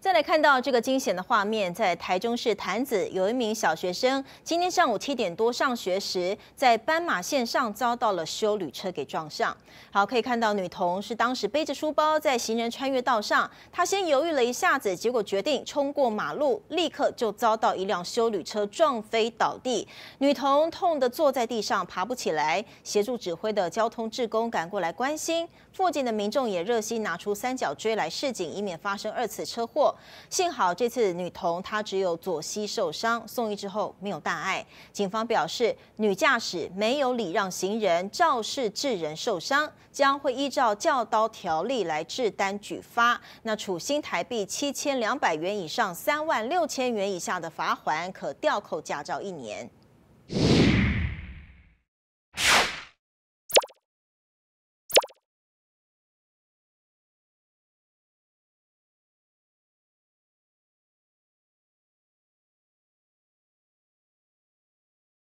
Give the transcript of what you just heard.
再来看到这个惊险的画面，在台中市潭子有一名小学生，今天上午七点多上学时，在斑马线上遭到了修旅车给撞上。好，可以看到女童是当时背着书包在行人穿越道上，她先犹豫了一下子，结果决定冲过马路，立刻就遭到一辆修旅车撞飞倒地。女童痛得坐在地上爬不起来，协助指挥的交通志工赶过来关心，附近的民众也热心拿出三角锥来示警，以免发生二次车祸。幸好这次女童她只有左膝受伤，送医之后没有大碍。警方表示，女驾驶没有礼让行人，肇事致人受伤，将会依照教刀条例来制单举发。那处新台币七千两百元以上三万六千元以下的罚款，可吊扣驾照一年。